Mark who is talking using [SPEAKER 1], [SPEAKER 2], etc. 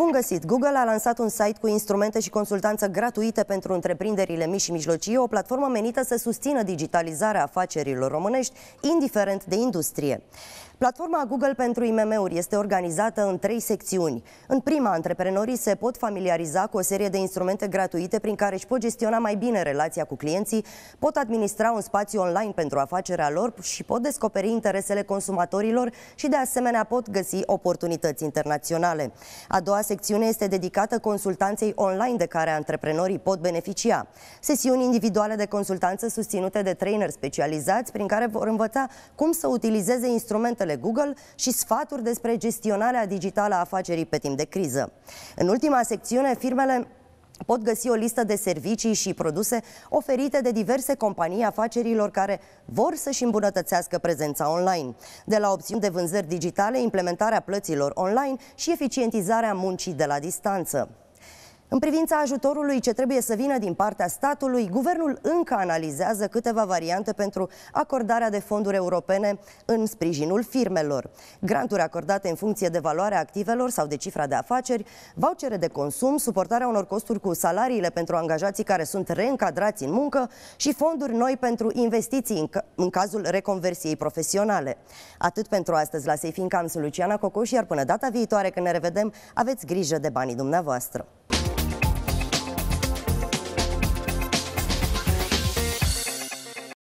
[SPEAKER 1] Bun găsit! Google a lansat un site cu instrumente și consultanță gratuite pentru întreprinderile mici și mijlocii, o platformă menită să susțină digitalizarea afacerilor românești, indiferent de industrie. Platforma Google pentru IMM-uri este organizată în trei secțiuni. În prima, antreprenorii se pot familiariza cu o serie de instrumente gratuite prin care își pot gestiona mai bine relația cu clienții, pot administra un spațiu online pentru afacerea lor și pot descoperi interesele consumatorilor și de asemenea pot găsi oportunități internaționale. A doua secțiune este dedicată consultanței online de care antreprenorii pot beneficia. Sesiuni individuale de consultanță susținute de trainer specializați prin care vor învăța cum să utilizeze instrumentele Google și sfaturi despre gestionarea digitală a afacerii pe timp de criză. În ultima secțiune, firmele pot găsi o listă de servicii și produse oferite de diverse companii afacerilor care vor să-și îmbunătățească prezența online. De la opțiuni de vânzări digitale, implementarea plăților online și eficientizarea muncii de la distanță. În privința ajutorului ce trebuie să vină din partea statului, guvernul încă analizează câteva variante pentru acordarea de fonduri europene în sprijinul firmelor. Granturi acordate în funcție de valoarea activelor sau de cifra de afaceri, vouchere de consum, suportarea unor costuri cu salariile pentru angajații care sunt reîncadrați în muncă și fonduri noi pentru investiții în, în cazul reconversiei profesionale. Atât pentru astăzi la Seifin Cam, sunt Luciana Cocoș, iar până data viitoare când ne revedem, aveți grijă de banii dumneavoastră.